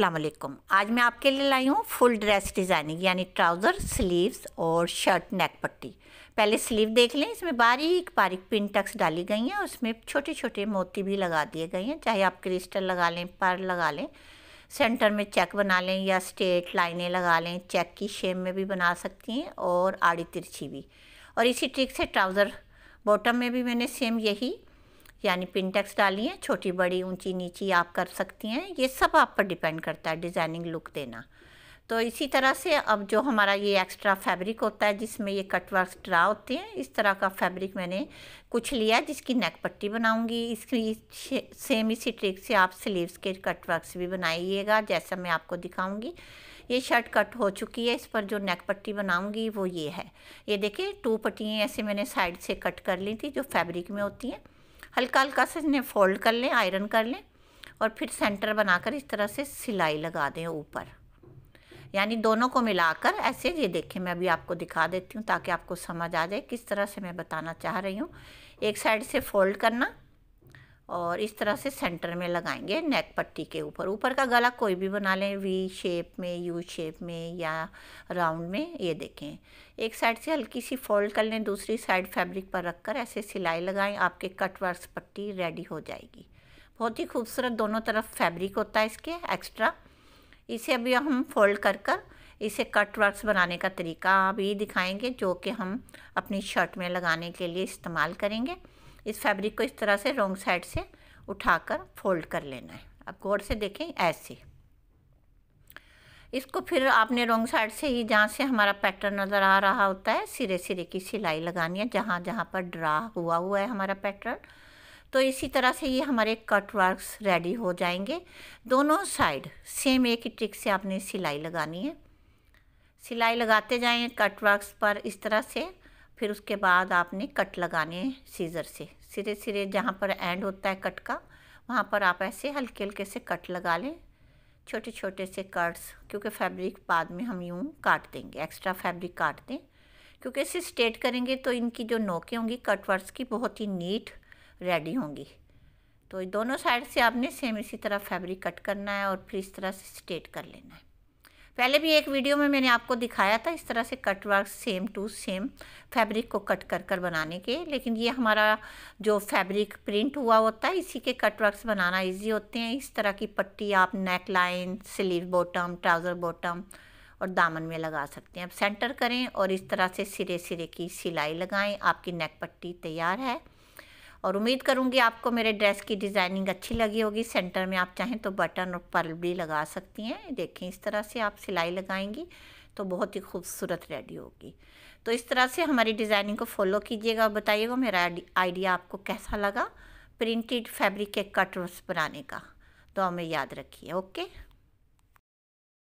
असलकुम आज मैं आपके लिए लाई हूँ फुल ड्रेस डिज़ाइनिंग यानी ट्राउज़र स्लीव्स और शर्ट नेक पट्टी पहले स्लीव देख लें इसमें बारीक बारीक पिन टक्स डाली गई हैं और उसमें छोटे छोटे मोती भी लगा दिए गए हैं चाहे आप क्रिस्टल लगा लें पर लगा लें सेंटर में चेक बना लें या स्ट्रेट लाइनें लगा लें चेक की शेप में भी बना सकती हैं और आड़ी तिरछी भी और इसी ट्रिक से ट्राउज़र बॉटम में भी मैंने सेम यही यानी पिनटेक्स डाली है छोटी बड़ी ऊंची नीची आप कर सकती हैं ये सब आप पर डिपेंड करता है डिज़ाइनिंग लुक देना तो इसी तरह से अब जो हमारा ये एक्स्ट्रा फैब्रिक होता है जिसमें ये कट वर्क ड्रा होते हैं इस तरह का फैब्रिक मैंने कुछ लिया जिसकी नेक पट्टी बनाऊंगी इसकी सेम इसी ट्रिक से आप स्लीव्स के कट भी बनाइएगा जैसा मैं आपको दिखाऊंगी ये शर्ट कट हो चुकी है इस पर जो नेक पट्टी बनाऊंगी वो ये है ये देखिए टू पट्टियाँ ऐसे मैंने साइड से कट कर ली थी जो फैब्रिक में होती हैं हल्का हल्का से इन्हें फोल्ड कर लें आयरन कर लें और फिर सेंटर बनाकर इस तरह से सिलाई लगा दें ऊपर यानी दोनों को मिलाकर ऐसे ये देखें मैं अभी आपको दिखा देती हूँ ताकि आपको समझ आ जाए किस तरह से मैं बताना चाह रही हूँ एक साइड से फोल्ड करना और इस तरह से सेंटर में लगाएंगे नेक पट्टी के ऊपर ऊपर का गला कोई भी बना लें वी शेप में यू शेप में या राउंड में ये देखें एक साइड से हल्की सी फोल्ड कर लें दूसरी साइड फैब्रिक पर रखकर ऐसे सिलाई लगाएं आपके कट वर्क पट्टी रेडी हो जाएगी बहुत ही खूबसूरत दोनों तरफ फैब्रिक होता है इसके एक्स्ट्रा इसे अभी हम फोल्ड कर कर इसे कट वर्क बनाने का तरीका अभी दिखाएंगे जो कि हम अपनी शर्ट में लगाने के लिए इस्तेमाल करेंगे इस फैब्रिक को इस तरह से रोंग साइड से उठाकर फोल्ड कर लेना है आप गौर से देखें ऐसे इसको फिर आपने रोंग साइड से ही जहाँ से हमारा पैटर्न नज़र आ रहा होता है सिरे सिरे की सिलाई लगानी है जहाँ जहाँ पर ड्रा हुआ हुआ है हमारा पैटर्न तो इसी तरह से ये हमारे कट वर्क्स रेडी हो जाएंगे दोनों साइड सेम एक ही ट्रिक से आपने सिलाई लगानी है सिलाई लगाते जाएं कट वर्क्स पर इस तरह से फिर उसके बाद आपने कट लगाने सीज़र से सिरे सिरे जहाँ पर एंड होता है कट का वहाँ पर आप ऐसे हल्के हल्के से कट लगा लें छोटे छोटे से कट्स क्योंकि फैब्रिक बाद में हम यूँ काट देंगे एक्स्ट्रा फैब्रिक काट दें क्योंकि इसे स्ट्रेट करेंगे तो इनकी जो नोकें होंगी कटवर्स की बहुत ही नीट रेडी होंगी तो दोनों साइड से आपने सेम इसी तरह फैब्रिक कट करना है और फिर इस तरह से स्ट्रेट कर लेना है पहले भी एक वीडियो में मैंने आपको दिखाया था इस तरह से cut work same to same fabric को कट कर कर बनाने के लेकिन ये हमारा जो फैब्रिक प्रिंट हुआ होता है इसी के कट वर्क्स बनाना इजी होते हैं इस तरह की पट्टी आप neck line sleeve bottom trouser bottom और दामन में लगा सकते हैं अब सेंटर करें और इस तरह से सिरे सिरे की सिलाई लगाएं आपकी नेक पट्टी तैयार है और उम्मीद करूँगी आपको मेरे ड्रेस की डिज़ाइनिंग अच्छी लगी होगी सेंटर में आप चाहें तो बटन और पर्ल भी लगा सकती हैं देखें इस तरह से आप सिलाई लगाएंगी तो बहुत ही खूबसूरत रेडी होगी तो इस तरह से हमारी डिज़ाइनिंग को फॉलो कीजिएगा और बताइएगा मेरा आइडिया आपको कैसा लगा प्रिंटेड फैब्रिक के कटर्स बनाने का तो हमें याद रखिए ओके